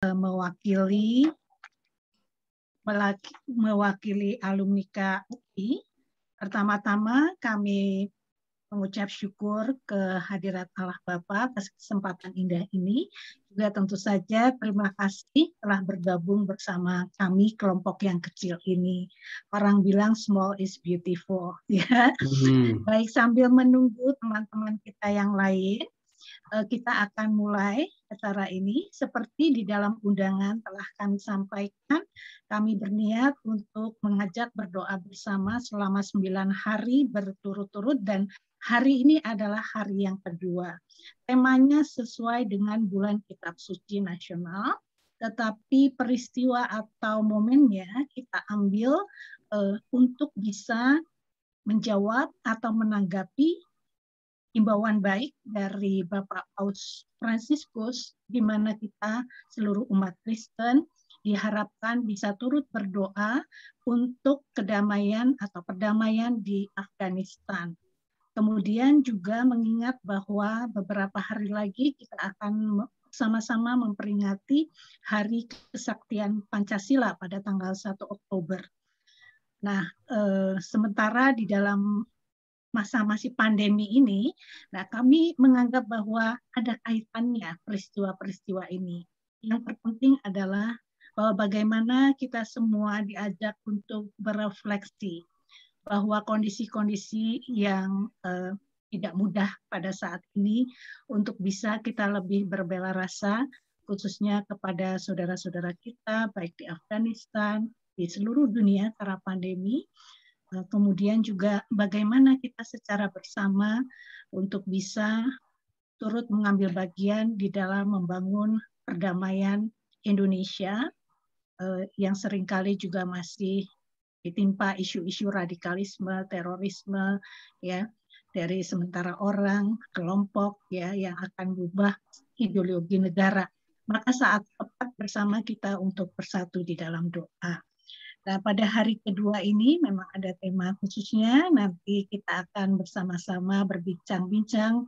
Eh, mewakili mewakili alumni UI. Pertama-tama kami mengucap syukur ke hadirat Allah Bapa atas kesempatan indah ini. Juga tentu saja terima kasih telah bergabung bersama kami kelompok yang kecil ini. Orang bilang small is beautiful, ya. Mm -hmm. Baik sambil menunggu teman-teman kita yang lain, Eh, kita akan mulai acara ini seperti di dalam undangan telah kami sampaikan kami berniat untuk mengajak berdoa bersama selama sembilan hari berturut-turut dan hari ini adalah hari yang kedua temanya sesuai dengan bulan kitab suci nasional tetapi peristiwa atau momennya kita ambil eh, untuk bisa menjawab atau menanggapi imbauan baik dari Bapak Paus Franciscus, di mana kita seluruh umat Kristen diharapkan bisa turut berdoa untuk kedamaian atau perdamaian di Afghanistan. Kemudian juga mengingat bahwa beberapa hari lagi kita akan sama-sama memperingati Hari Kesaktian Pancasila pada tanggal 1 Oktober. Nah, eh, sementara di dalam masa masih pandemi ini, nah kami menganggap bahwa ada kaitannya peristiwa-peristiwa ini. Yang terpenting adalah bahwa bagaimana kita semua diajak untuk berefleksi bahwa kondisi-kondisi yang eh, tidak mudah pada saat ini untuk bisa kita lebih berbela rasa khususnya kepada saudara-saudara kita baik di Afghanistan di seluruh dunia karena pandemi Eh, kemudian juga bagaimana kita secara bersama untuk bisa turut mengambil bagian di dalam membangun perdamaian Indonesia eh, yang seringkali juga masih ditimpa isu-isu radikalisme, terorisme, ya dari sementara orang, kelompok, ya yang akan berubah ideologi negara. Maka saat tepat bersama kita untuk bersatu di dalam doa. Nah, pada hari kedua ini memang ada tema khususnya. Nanti kita akan bersama-sama berbincang-bincang,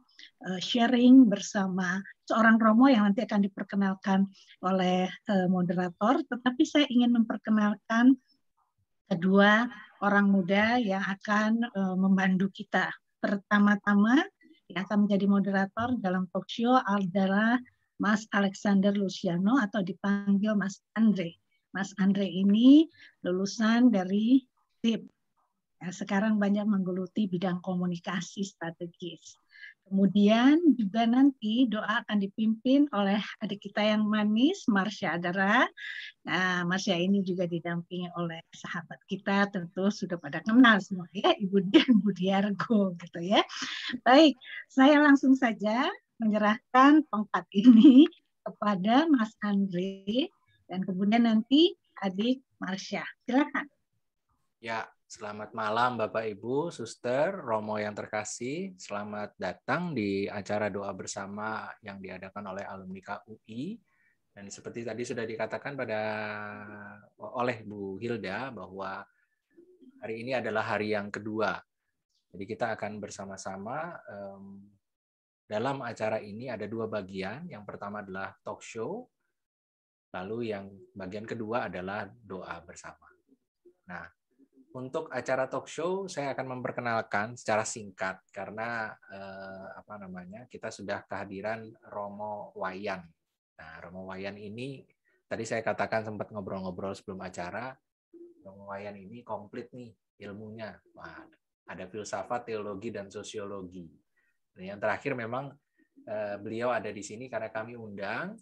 eh, sharing bersama seorang Romo yang nanti akan diperkenalkan oleh eh, moderator. Tetapi saya ingin memperkenalkan kedua orang muda yang akan eh, membantu kita. Pertama-tama yang akan menjadi moderator dalam talk show adalah Mas Alexander Luciano atau dipanggil Mas Andre Mas Andre ini lulusan dari TIP. Ya, sekarang banyak menggeluti bidang komunikasi strategis. Kemudian juga nanti doa akan dipimpin oleh adik kita yang manis, Marsya Adara. Nah, Marsya ini juga didampingi oleh sahabat kita, tentu sudah pada kenal semua ya, Ibu Dian Budiargo gitu ya. Baik, saya langsung saja menyerahkan tongkat ini kepada Mas Andre dan kemudian nanti adik Marsha. Silakan. Ya, selamat malam Bapak Ibu, Suster, Romo yang terkasih. Selamat datang di acara doa bersama yang diadakan oleh alumni KUI. Dan seperti tadi sudah dikatakan pada oleh Bu Hilda bahwa hari ini adalah hari yang kedua. Jadi kita akan bersama-sama dalam acara ini ada dua bagian. Yang pertama adalah talk show Lalu yang bagian kedua adalah doa bersama. Nah, untuk acara talk show saya akan memperkenalkan secara singkat karena eh, apa namanya? kita sudah kehadiran Romo Wayan. Nah, Romo Wayan ini tadi saya katakan sempat ngobrol-ngobrol sebelum acara, Romo Wayan ini komplit nih ilmunya. Wah, ada filsafat, teologi dan sosiologi. Dan yang terakhir memang eh, beliau ada di sini karena kami undang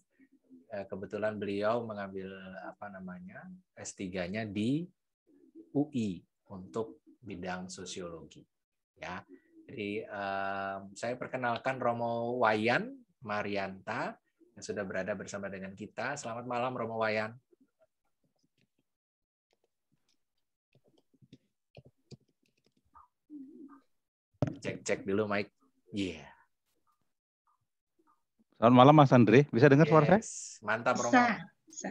Eh, kebetulan beliau mengambil apa namanya S3-nya di UI untuk bidang sosiologi ya. Jadi saya perkenalkan Romo Wayan Marianta yang sudah berada bersama dengan kita. Selamat malam Romo Wayan. Cek cek dulu Mike. Iya. Yeah. Selamat malam Mas Andre. Bisa dengar yes. suara saya? Mantap Romo. Bisa. Bisa.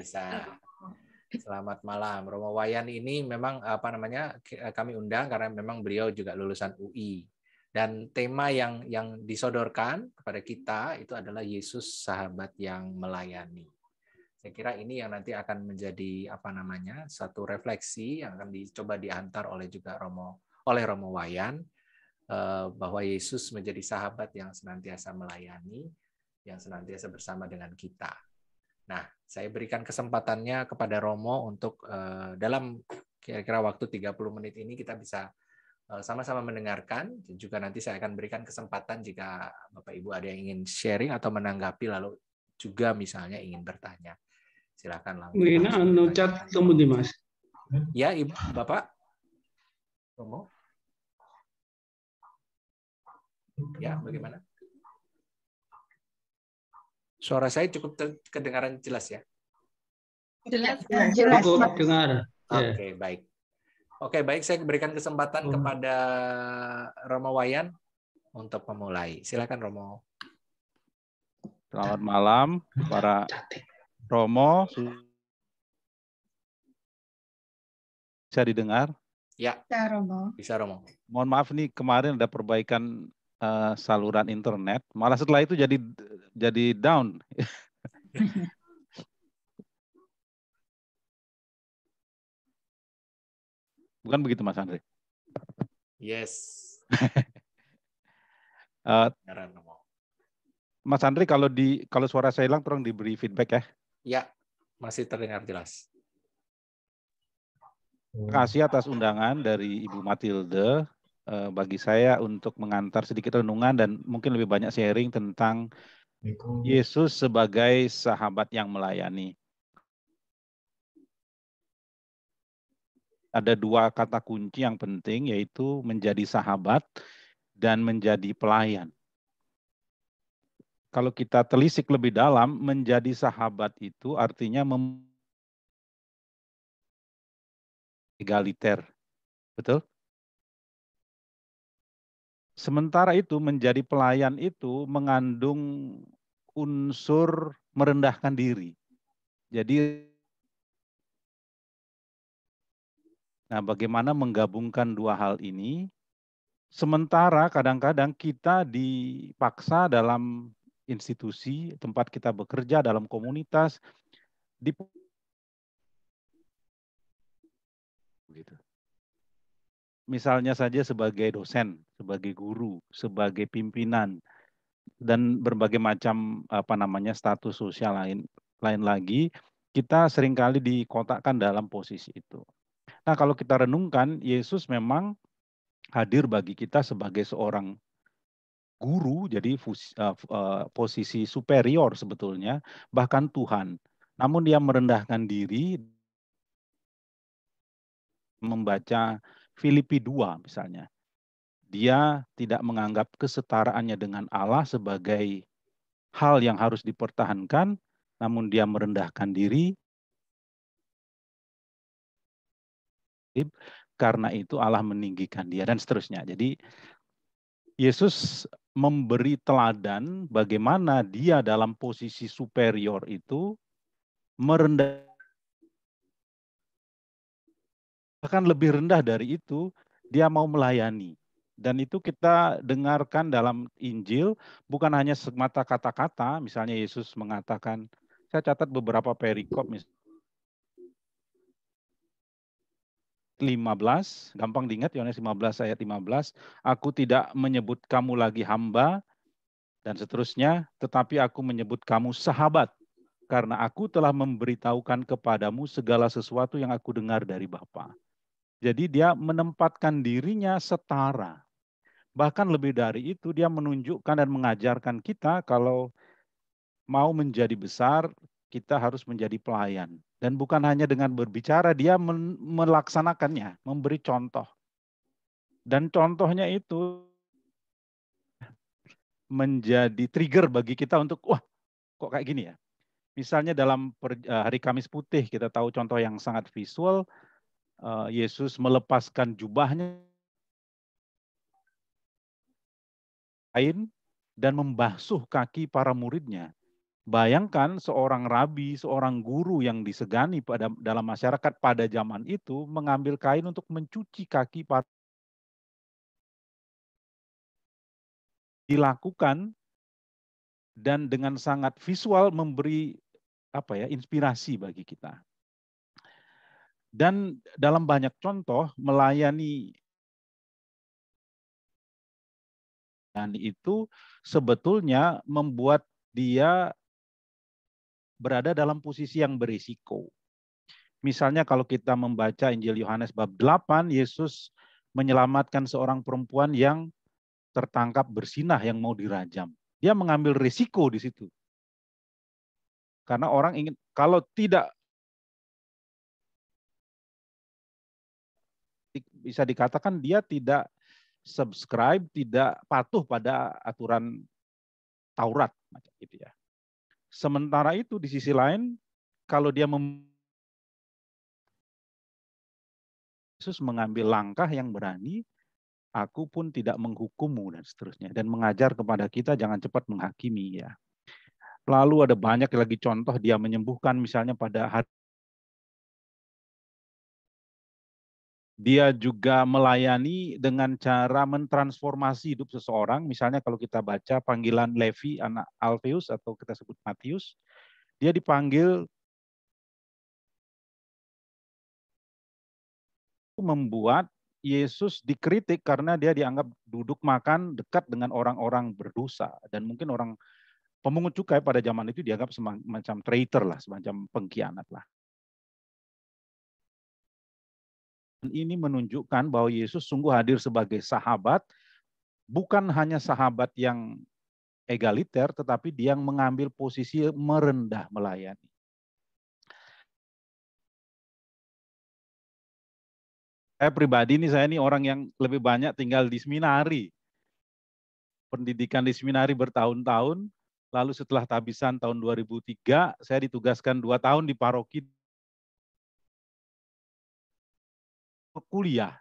Bisa. Selamat malam. Romo Wayan ini memang apa namanya eh, kami undang karena memang beliau juga lulusan UI dan tema yang yang disodorkan kepada kita itu adalah Yesus sahabat yang melayani. Saya kira ini yang nanti akan menjadi apa namanya satu refleksi yang akan dicoba diantar oleh juga Romo oleh Romo Wayan eh, bahwa Yesus menjadi sahabat yang senantiasa melayani yang senantiasa bersama dengan kita. Nah, saya berikan kesempatannya kepada Romo untuk uh, dalam kira-kira waktu 30 menit ini kita bisa eh, sama-sama mendengarkan. Juga nanti saya akan berikan kesempatan jika Bapak Ibu ada yang ingin sharing atau menanggapi lalu juga misalnya ingin bertanya. Silakan langsung. Ini anu chat kemudian Mas. Ya, Ibu, Bapak. Romo. Ya, bagaimana? Suara saya cukup kedengaran jelas ya? Jelas, iya, jelas. dengar. Iya. Oke, okay, baik. Oke, okay, baik. Saya berikan kesempatan hmm. kepada Romo Wayan untuk memulai. Silakan Romo. Selamat malam para Romo. Bisa didengar? Ya. Bisa Romo. Bisa Romo. Mohon maaf nih kemarin ada perbaikan Eh, saluran internet, malah setelah itu jadi jadi down. Bukan begitu Mas Andre? Yes. uh, Mas Andre kalau di kalau suara saya hilang tolong diberi feedback ya. Ya, masih terdengar jelas. Terima kasih atas undangan dari Ibu Matilde uh, bagi saya untuk mengantar sedikit renungan dan mungkin lebih banyak sharing tentang Yesus sebagai sahabat yang melayani. Ada dua kata kunci yang penting yaitu menjadi sahabat dan menjadi pelayan. Kalau kita telisik lebih dalam, menjadi sahabat itu artinya mem egaliter. Betul? Sementara itu menjadi pelayan itu mengandung unsur merendahkan diri. Jadi Nah, bagaimana menggabungkan dua hal ini? Sementara kadang-kadang kita dipaksa dalam institusi, tempat kita bekerja, dalam komunitas, di gitu misalnya saja sebagai dosen, sebagai guru, sebagai pimpinan dan berbagai macam apa namanya status sosial lain lain lagi, kita seringkali dikotakkan dalam posisi itu. Nah, kalau kita renungkan, Yesus memang hadir bagi kita sebagai seorang guru, jadi eh, eh, posisi superior sebetulnya, bahkan Tuhan. Namun dia merendahkan diri, membaca Filipi 2 misalnya. Dia tidak menganggap kesetaraannya dengan Allah sebagai hal yang harus dipertahankan, namun dia merendahkan diri. Karena itu Allah meninggikan dia dan seterusnya. Jadi Yesus memberi teladan bagaimana dia dalam posisi superior itu merendah bahkan lebih rendah dari itu dia mau melayani dan itu kita dengarkan dalam Injil bukan hanya semata kata-kata misalnya Yesus mengatakan saya catat beberapa perikop misalnya 15, gampang diingat Yohanes 15 ayat 15, aku tidak menyebut kamu lagi hamba dan seterusnya, tetapi aku menyebut kamu sahabat karena aku telah memberitahukan kepadamu segala sesuatu yang aku dengar dari Bapa. Jadi dia menempatkan dirinya setara. Bahkan lebih dari itu dia menunjukkan dan mengajarkan kita kalau mau menjadi besar kita harus menjadi pelayan. Dan bukan hanya dengan berbicara, dia melaksanakannya, memberi contoh. Dan contohnya itu menjadi trigger bagi kita untuk, wah kok kayak gini ya. Misalnya dalam eh, hari Kamis Putih, kita tahu contoh yang sangat visual, Eh, Yesus melepaskan jubahnya kain dan membasuh kaki para muridnya. Bayangkan seorang rabi, seorang guru yang disegani pada dalam masyarakat pada zaman itu mengambil kain untuk mencuci kaki para dilakukan dan dengan sangat visual memberi apa ya inspirasi bagi kita. Dan dalam banyak contoh melayani dan itu sebetulnya membuat dia berada dalam posisi yang berisiko. Misalnya kalau kita membaca Injil Yohanes bab 8, Yesus menyelamatkan seorang perempuan yang tertangkap bersinah yang mau dirajam. Dia mengambil risiko di situ. Karena orang ingin kalau tidak bisa dikatakan dia tidak subscribe, tidak patuh pada aturan Taurat macam itu ya. Sementara itu di sisi lain kalau dia mem Yesus mengambil langkah yang berani, aku pun tidak menghukummu dan seterusnya dan mengajar kepada kita jangan cepat menghakimi ya. Lalu ada banyak lagi contoh dia menyembuhkan misalnya pada hari dia juga melayani dengan cara mentransformasi hidup seseorang. Misalnya kalau kita baca panggilan Levi anak Alpheus atau kita sebut Matius, dia dipanggil membuat Yesus dikritik karena dia dianggap duduk makan dekat dengan orang-orang berdosa dan mungkin orang pemungut cukai pada zaman itu dianggap semacam traitor lah, semacam pengkhianat lah. ini menunjukkan bahwa Yesus sungguh hadir sebagai sahabat, bukan hanya sahabat yang egaliter, tetapi dia yang mengambil posisi merendah melayani. Saya pribadi ini saya ini orang yang lebih banyak tinggal di seminari. Pendidikan di seminari bertahun-tahun, lalu setelah tabisan tahun 2003, saya ditugaskan dua tahun di paroki kuliah.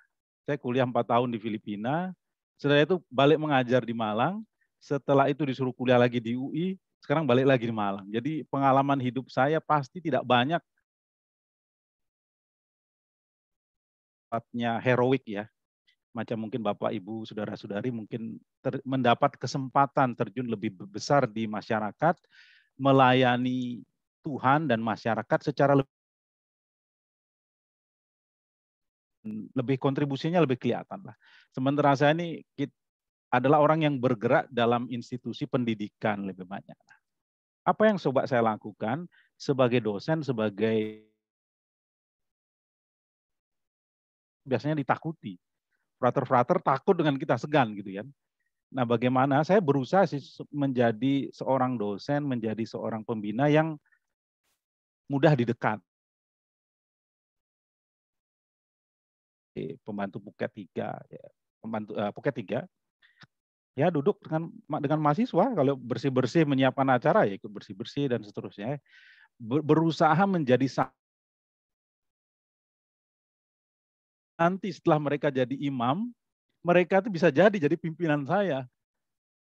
Saya kuliah empat tahun di Filipina. Setelah itu balik mengajar di Malang. Setelah itu disuruh kuliah lagi di UI. Sekarang balik lagi di Malang. Jadi pengalaman hidup saya pasti tidak banyak sifatnya heroik ya. Macam mungkin Bapak, Ibu, Saudara-saudari mungkin ter, mendapat kesempatan terjun lebih besar di masyarakat, melayani Tuhan dan masyarakat secara lebih lebih kontribusinya lebih kelihatan lah. Sementara saya ini kita, adalah orang yang bergerak dalam institusi pendidikan lebih banyak. Apa yang coba saya lakukan sebagai dosen, sebagai biasanya ditakuti. Frater-frater takut dengan kita segan gitu ya. Nah, bagaimana saya berusaha sih menjadi seorang dosen, menjadi seorang pembina yang mudah didekat. pembantu Puket tiga, ya, pembantu uh, eh, Puket 3 ya duduk dengan dengan mahasiswa kalau bersih-bersih menyiapkan acara ya ikut bersih-bersih dan seterusnya Ber, berusaha menjadi nanti setelah mereka jadi imam mereka itu bisa jadi jadi pimpinan saya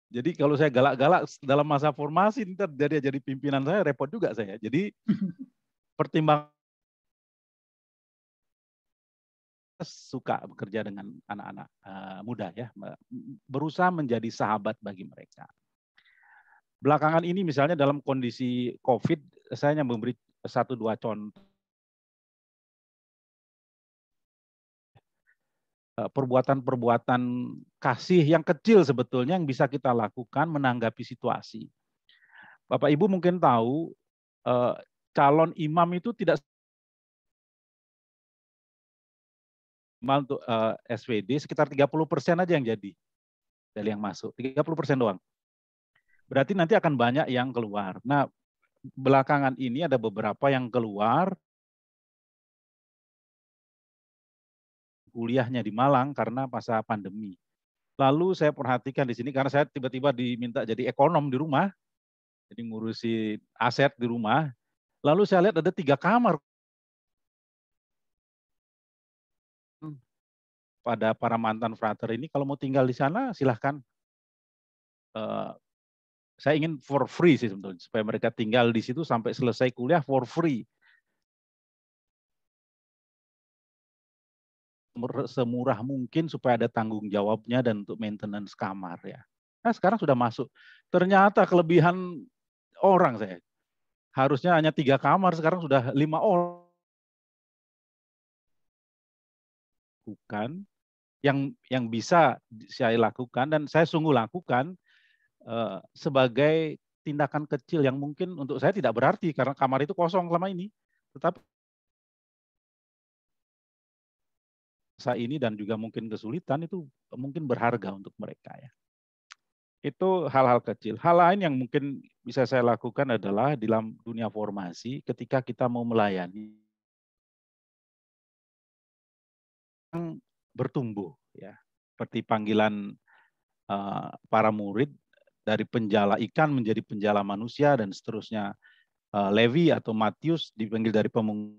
jadi kalau saya galak-galak dalam masa formasi nanti jadi pimpinan saya repot juga saya jadi pertimbangan suka bekerja dengan anak-anak eh, muda ya, berusaha menjadi sahabat bagi mereka. Belakangan ini misalnya dalam kondisi COVID, saya hanya memberi satu dua contoh. Eh, perbuatan-perbuatan kasih yang kecil sebetulnya yang bisa kita lakukan menanggapi situasi. Bapak Ibu mungkin tahu eh, calon imam itu tidak untuk uh, eh, SWD sekitar 30 persen aja yang jadi dari yang masuk, 30 persen doang. Berarti nanti akan banyak yang keluar. Nah, belakangan ini ada beberapa yang keluar kuliahnya di Malang karena masa pandemi. Lalu saya perhatikan di sini karena saya tiba-tiba diminta jadi ekonom di rumah, jadi ngurusi aset di rumah. Lalu saya lihat ada tiga kamar pada para mantan frater ini kalau mau tinggal di sana silahkan. Uh, saya ingin for free sih sebetulnya supaya mereka tinggal di situ sampai selesai kuliah for free. semurah mungkin supaya ada tanggung jawabnya dan untuk maintenance kamar ya. Nah sekarang sudah masuk. Ternyata kelebihan orang saya. Harusnya hanya tiga kamar, sekarang sudah lima orang. Bukan yang yang bisa saya lakukan dan saya sungguh lakukan uh, sebagai tindakan kecil yang mungkin untuk saya tidak berarti karena kamar itu kosong selama ini. Tetapi saya ini dan juga mungkin kesulitan itu mungkin berharga untuk mereka ya. Itu hal-hal kecil. Hal lain yang mungkin bisa saya lakukan adalah di dalam dunia formasi ketika kita mau melayani bertumbuh ya seperti panggilan uh, para murid dari penjala ikan menjadi penjala manusia dan seterusnya uh, Levi atau Matius dipanggil dari pemungut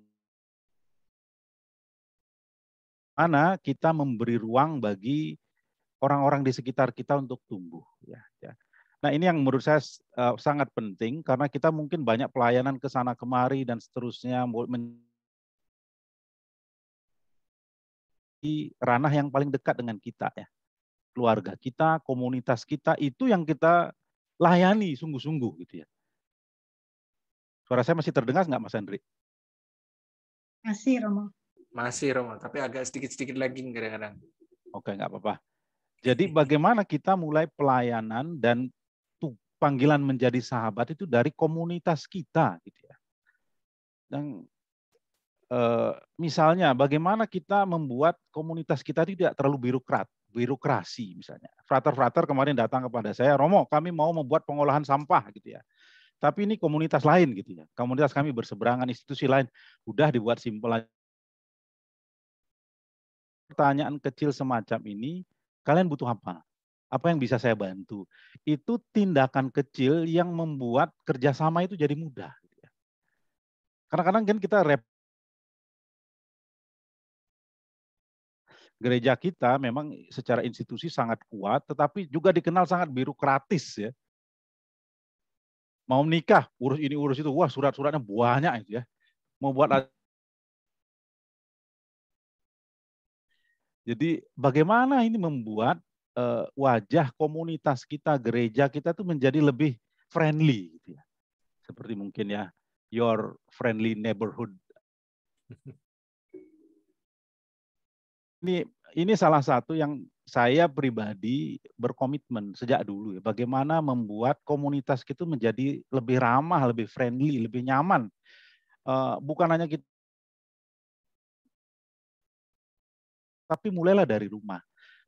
mana kita memberi ruang bagi orang-orang di sekitar kita untuk tumbuh ya, ya. Nah, ini yang menurut saya uh, sangat penting karena kita mungkin banyak pelayanan ke sana kemari dan seterusnya ranah yang paling dekat dengan kita ya. Keluarga kita, komunitas kita itu yang kita layani sungguh-sungguh gitu ya. Suara saya masih terdengar nggak Mas Hendri? Masih Romo. Masih Romo, tapi agak sedikit-sedikit lagi kadang-kadang. Oke, nggak apa-apa. Jadi bagaimana kita mulai pelayanan dan panggilan menjadi sahabat itu dari komunitas kita gitu ya. Dan Eh, misalnya bagaimana kita membuat komunitas kita tidak terlalu birokrat, birokrasi misalnya. Frater-frater kemarin datang kepada saya, Romo, kami mau membuat pengolahan sampah gitu ya. Tapi ini komunitas lain gitu ya. Komunitas kami berseberangan, institusi lain. Udah dibuat simpel aja. Pertanyaan kecil semacam ini, kalian butuh apa? Apa yang bisa saya bantu? Itu tindakan kecil yang membuat kerjasama itu jadi mudah. Gitu ya. Kadang-kadang kan kita rep gereja kita memang secara institusi sangat kuat, tetapi juga dikenal sangat birokratis ya. Mau nikah, urus ini urus itu, wah surat-suratnya banyak itu ya. Mau buat Jadi bagaimana ini membuat uh, wajah komunitas kita, gereja kita itu menjadi lebih friendly gitu ya. Seperti mungkin ya your friendly neighborhood ini ini salah satu yang saya pribadi berkomitmen sejak dulu ya bagaimana membuat komunitas itu menjadi lebih ramah, lebih friendly, lebih nyaman. Eh, bukan hanya kita tapi mulailah dari rumah.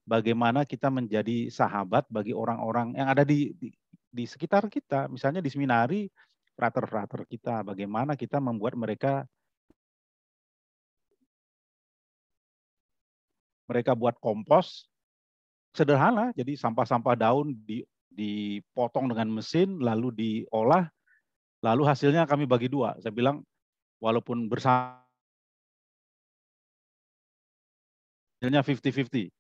Bagaimana kita menjadi sahabat bagi orang-orang yang ada di, di di sekitar kita, misalnya di seminari, frater-frater kita, bagaimana kita membuat mereka mereka buat kompos sederhana, jadi sampah-sampah daun dipotong dengan mesin, lalu diolah, lalu hasilnya kami bagi dua. Saya bilang, walaupun bersama, hasilnya 50-50.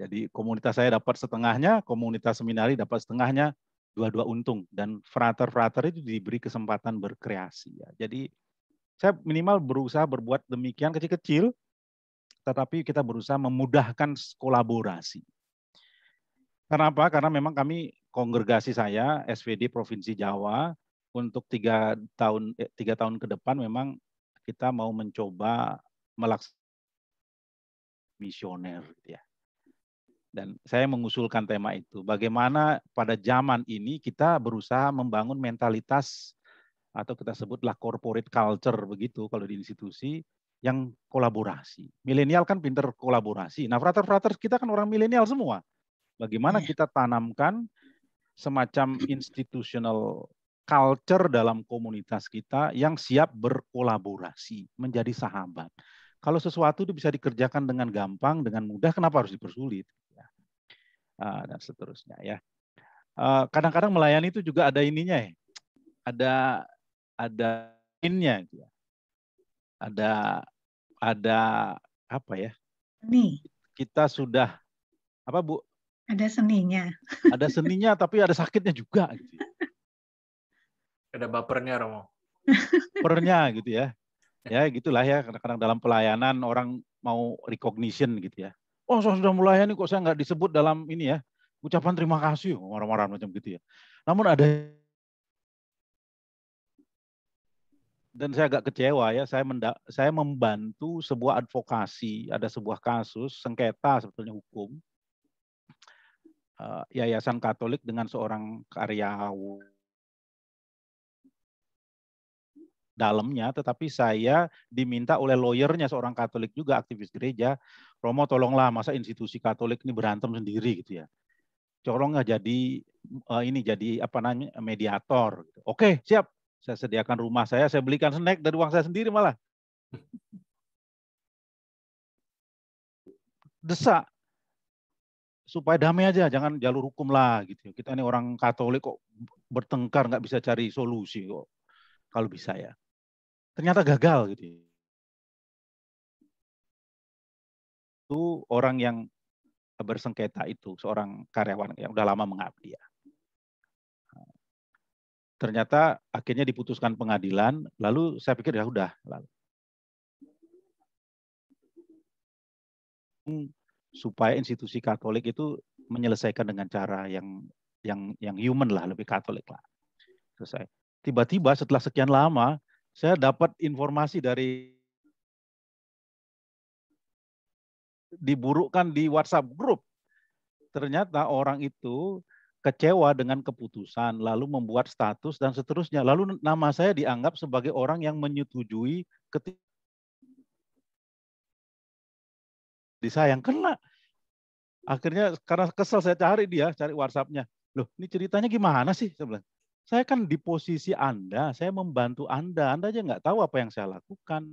Jadi komunitas saya dapat setengahnya, komunitas seminari dapat setengahnya, dua-dua untung. Dan frater-frater itu diberi kesempatan berkreasi. Ya. Jadi saya minimal berusaha berbuat demikian kecil-kecil, tetapi kita berusaha memudahkan kolaborasi. Kenapa? Karena memang kami kongregasi saya SVD Provinsi Jawa untuk tiga tahun eh, tiga tahun ke depan memang kita mau mencoba melaksanakan misioner gitu ya. Dan saya mengusulkan tema itu, bagaimana pada zaman ini kita berusaha membangun mentalitas atau kita sebutlah corporate culture begitu kalau di institusi yang kolaborasi. Milenial kan pinter kolaborasi. Nah, frater-frater kita kan orang milenial semua. Bagaimana iya. kita tanamkan semacam institutional culture dalam komunitas kita yang siap berkolaborasi, menjadi sahabat. Kalau sesuatu itu bisa dikerjakan dengan gampang, dengan mudah, kenapa harus dipersulit? Ya. Ah, dan seterusnya ya. Ah, kadang-kadang melayani itu juga ada ininya ya. ada ada innya. Gitu ya ada ada apa ya? Seni. Kita sudah apa Bu? Ada seninya. Ada seninya tapi ada sakitnya juga. Gitu. Ya. Ada bapernya Romo. Pernya gitu ya. Ya gitulah ya kadang-kadang dalam pelayanan orang mau recognition gitu ya. Oh saya sudah mulai ini kok saya nggak disebut dalam ini ya ucapan terima kasih marah-marah macam gitu ya. Namun ada dan saya agak kecewa ya saya mendak, saya membantu sebuah advokasi ada sebuah kasus sengketa sebetulnya hukum uh, yayasan Katolik dengan seorang karyawan dalamnya tetapi saya diminta oleh lawyernya seorang Katolik juga aktivis gereja Romo tolonglah masa institusi Katolik ini berantem sendiri gitu ya corong nggak jadi uh, ini jadi apa namanya mediator gitu. oke siap saya sediakan rumah saya, saya belikan snack dari uang saya sendiri malah. Desak supaya damai aja, jangan jalur hukum lah gitu. Kita ini orang Katolik kok bertengkar nggak bisa cari solusi kok kalau bisa ya. Ternyata gagal gitu. Itu orang yang bersengketa itu seorang karyawan yang udah lama mengabdi ya ternyata akhirnya diputuskan pengadilan lalu saya pikir ya udah lalu hmm, supaya institusi Katolik itu menyelesaikan dengan cara yang yang yang human lah lebih Katolik lah selesai tiba-tiba setelah sekian lama saya dapat informasi dari diburukkan di WhatsApp grup ternyata orang itu kecewa dengan keputusan, lalu membuat status dan seterusnya. Lalu nama saya dianggap sebagai orang yang menyetujui ketika disayang kena. Akhirnya karena kesel saya cari dia, cari WhatsApp-nya. Loh, ini ceritanya gimana sih? Saya bilang, saya kan di posisi Anda, saya membantu Anda, Anda aja nggak tahu apa yang saya lakukan.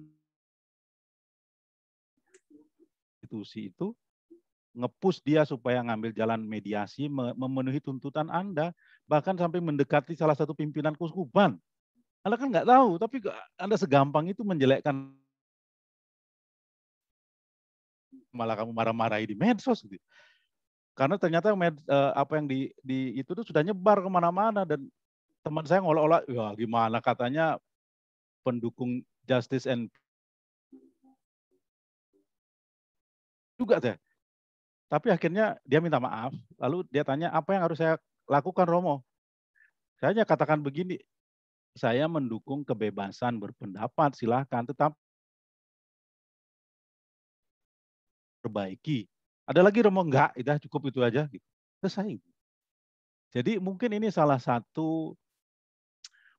Institusi itu ngepus dia supaya ngambil jalan mediasi, memenuhi tuntutan Anda, bahkan sampai mendekati salah satu pimpinan kuskuban. Anda kan nggak tahu, tapi Anda segampang itu menjelekkan malah kamu marah-marahi di medsos gitu. Karena ternyata med, eh, apa yang di, di itu tuh sudah nyebar kemana-mana dan teman saya ngolah olok ya gimana katanya pendukung justice and juga teh tapi akhirnya dia minta maaf, lalu dia tanya apa yang harus saya lakukan Romo? Saya hanya katakan begini, saya mendukung kebebasan berpendapat, silahkan, tetap perbaiki. Ada lagi Romo enggak, itu cukup itu aja. Gitu. Selesai. Jadi mungkin ini salah satu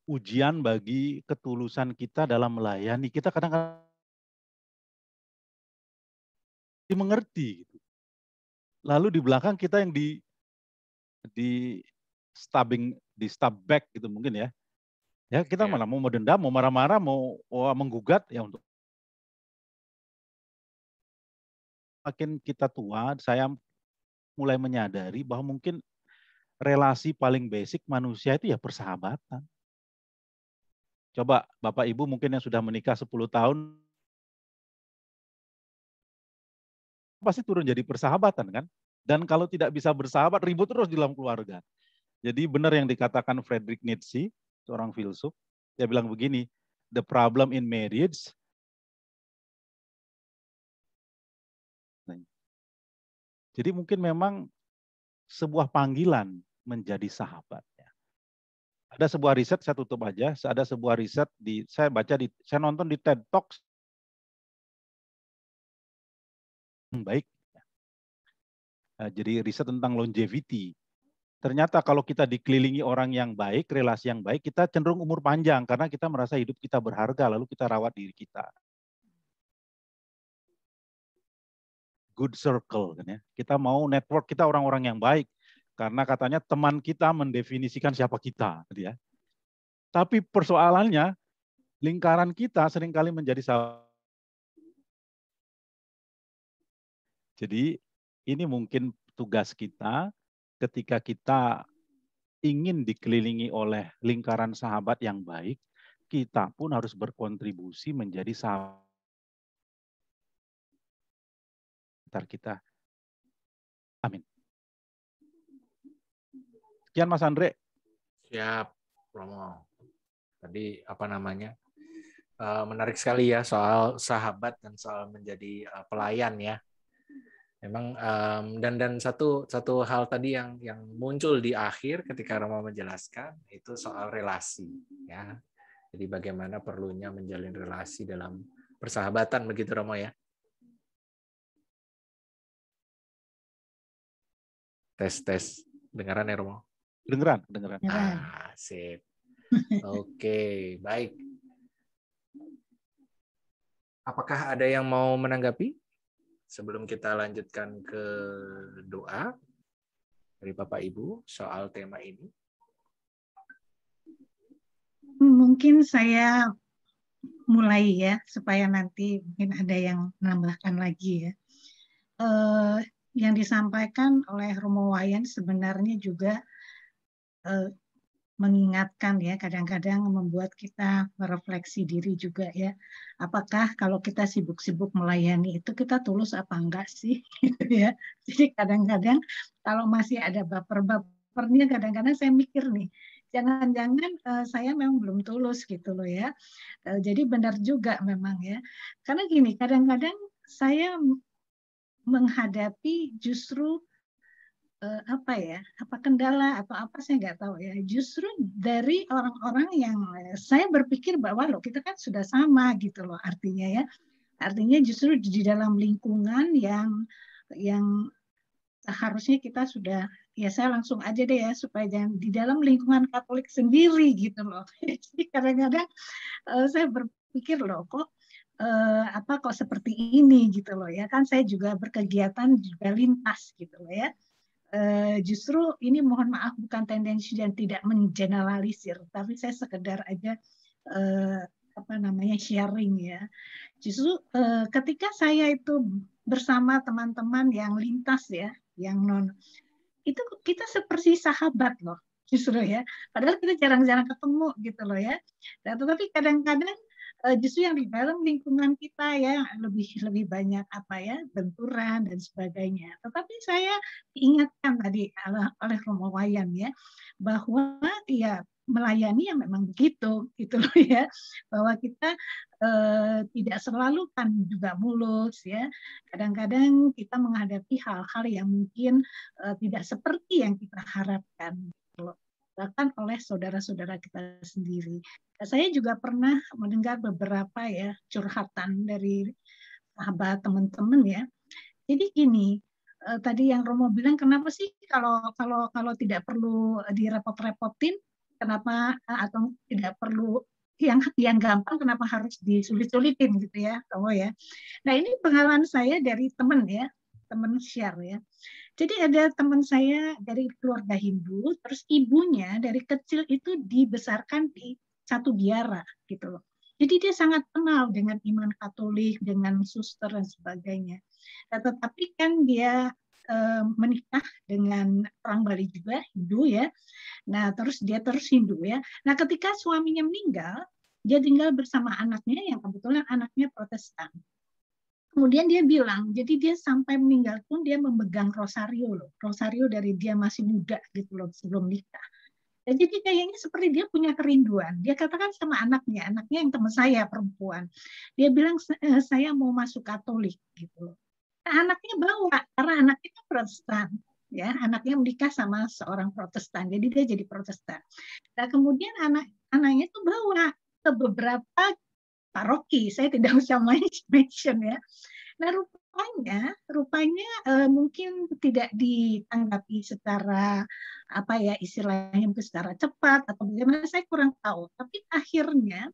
ujian bagi ketulusan kita dalam melayani. Kita kadang-kadang mengerti lalu di belakang kita yang di di stabbing di stab back gitu mungkin ya ya kita yeah. malah mau mendendam mau marah-marah mau, mau menggugat ya untuk makin kita tua saya mulai menyadari bahwa mungkin relasi paling basic manusia itu ya persahabatan coba bapak ibu mungkin yang sudah menikah 10 tahun pasti turun jadi persahabatan kan. Dan kalau tidak bisa bersahabat, ribut terus di dalam keluarga. Jadi benar yang dikatakan Friedrich Nietzsche, seorang filsuf, dia bilang begini, the problem in marriage Jadi mungkin memang sebuah panggilan menjadi sahabat. Ya. Ada sebuah riset, saya tutup aja. Ada sebuah riset di saya baca di saya nonton di TED Talks Hmm, baik. Eh, jadi riset tentang longevity. Ternyata kalau kita dikelilingi orang yang baik, relasi yang baik, kita cenderung umur panjang karena kita merasa hidup kita berharga, lalu kita rawat diri kita. Good circle, kan ya. Kita mau network kita orang-orang yang baik karena katanya teman kita mendefinisikan siapa kita, gitu ya. Tapi persoalannya lingkaran kita seringkali menjadi salah Jadi ini mungkin tugas kita ketika kita ingin dikelilingi oleh lingkaran sahabat yang baik, kita pun harus berkontribusi menjadi sahabat kita. Amin. Sekian Mas Andre. Siap, Romo. Tadi apa namanya? Eh, menarik sekali ya soal sahabat dan soal menjadi eh, pelayan ya memang um, dan dan satu satu hal tadi yang yang muncul di akhir ketika Rama menjelaskan itu soal relasi ya jadi bagaimana perlunya menjalin relasi dalam persahabatan begitu Romo ya tes tes dengaran ya Romo dengaran dengaran ah sip oke okay, baik apakah ada yang mau menanggapi sebelum kita lanjutkan ke doa dari Bapak Ibu soal tema ini? Mungkin saya mulai ya supaya nanti mungkin ada yang menambahkan lagi ya. Eh, yang disampaikan oleh Romo Wayan sebenarnya juga eh, mengingatkan ya kadang-kadang membuat kita merefleksi diri juga ya apakah kalau kita sibuk-sibuk melayani itu kita tulus apa enggak sih gitu ya jadi kadang-kadang kalau masih ada baper-bapernya kadang-kadang saya mikir nih jangan-jangan uh, saya memang belum tulus gitu loh ya uh, jadi benar juga memang ya karena gini kadang-kadang saya menghadapi justru uh, apa ya apa kendala atau apa saya nggak tahu ya justru dari orang-orang yang eh, saya berpikir bahwa loh kita kan sudah sama gitu loh artinya ya artinya justru di dalam lingkungan yang yang harusnya kita sudah ya saya langsung aja deh ya supaya jangan di dalam lingkungan Katolik sendiri gitu loh jadi kadang-kadang uh, saya berpikir loh kok uh, apa kok seperti ini gitu loh ya kan saya juga berkegiatan juga lintas gitu loh ya Eh, justru ini mohon maaf bukan tendensi dan tidak mengeneralisir, tapi saya sekedar aja uh, apa namanya sharing ya. Justru uh, ketika saya itu bersama teman-teman yang lintas ya, yang non itu kita seperti sahabat loh justru ya. Padahal kita jarang-jarang ketemu gitu loh ya. Nah, tapi kadang-kadang Eh, justru yang di dalam lingkungan kita ya lebih lebih banyak apa ya benturan dan sebagainya. Tetapi saya diingatkan tadi oleh Romo Wayan ya bahwa ya melayani yang memang begitu gitu loh ya bahwa kita eh, tidak selalu kan juga mulus ya kadang-kadang kita menghadapi hal-hal yang mungkin eh, tidak seperti yang kita harapkan gitu loh bahkan oleh saudara-saudara kita sendiri. Saya juga pernah mendengar beberapa ya curhatan dari sahabat teman-teman ya. Jadi gini, eh, tadi yang Romo bilang kenapa sih kalau kalau kalau tidak perlu direpot-repotin, kenapa atau tidak perlu yang yang gampang kenapa harus disulit-sulitin gitu ya, Romo ya. Nah, ini pengalaman saya dari teman ya, teman share ya. Jadi ada teman saya dari keluarga Hindu, terus ibunya dari kecil itu dibesarkan di satu biara gitu loh. Jadi dia sangat kenal dengan iman Katolik, dengan suster dan sebagainya. Nah, tetapi kan dia e, menikah dengan orang Bali juga Hindu ya. Nah terus dia terus Hindu ya. Nah ketika suaminya meninggal, dia tinggal bersama anaknya yang kebetulan anaknya Protestan kemudian dia bilang, jadi dia sampai meninggal pun dia memegang rosario loh, rosario dari dia masih muda gitu loh sebelum nikah. Dan nah, jadi kayaknya seperti dia punya kerinduan. Dia katakan sama anaknya, anaknya yang teman saya perempuan, dia bilang eh, saya mau masuk Katolik gitu loh. Nah, anaknya bawa karena anaknya itu kan Protestan ya anaknya menikah sama seorang Protestan jadi dia jadi Protestan nah kemudian anak anaknya itu bawa ke beberapa paroki, saya tidak usah mention ya. Nah rupanya, rupanya uh, mungkin tidak ditanggapi secara apa ya istilahnya mungkin secara cepat atau bagaimana saya kurang tahu. Tapi akhirnya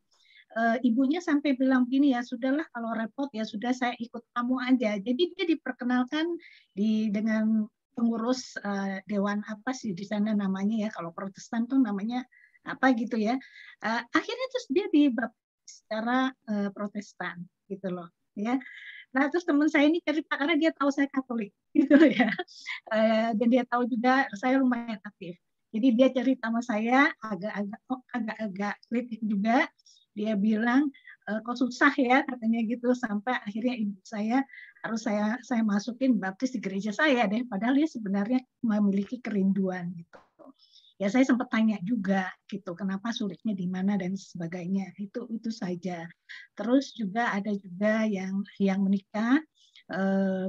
uh, ibunya sampai bilang gini ya sudahlah kalau repot ya sudah saya ikut kamu aja. Jadi dia diperkenalkan di dengan pengurus uh, dewan apa sih di sana namanya ya kalau Protestan tuh namanya apa gitu ya uh, akhirnya terus dia di secara uh, Protestan gitu loh ya nah terus teman saya ini cerita karena dia tahu saya Katolik gitu ya uh, dan dia tahu juga saya lumayan aktif jadi dia cerita sama saya agak-agak oh, agak-agak kritik juga dia bilang eh, kok susah ya katanya gitu sampai akhirnya ibu saya harus saya saya masukin baptis di gereja saya deh padahal dia sebenarnya memiliki kerinduan gitu ya saya sempat tanya juga gitu kenapa sulitnya di mana dan sebagainya itu itu saja terus juga ada juga yang yang menikah eh,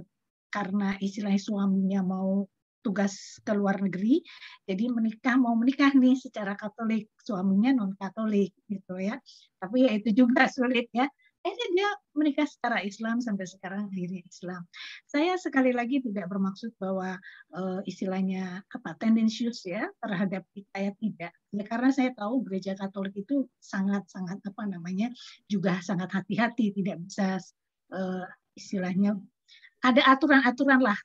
karena istilahnya suaminya mau tugas ke luar negeri jadi menikah mau menikah nih secara Katolik suaminya non Katolik gitu ya tapi ya itu juga sulit ya akhirnya eh, dia menikah secara Islam sampai sekarang akhirnya Islam. Saya sekali lagi tidak bermaksud bahwa uh, istilahnya apa tendensius ya terhadap kita ya tidak. Ya, karena saya tahu gereja Katolik itu sangat-sangat apa namanya juga sangat hati-hati tidak bisa uh, istilahnya ada aturan-aturan lah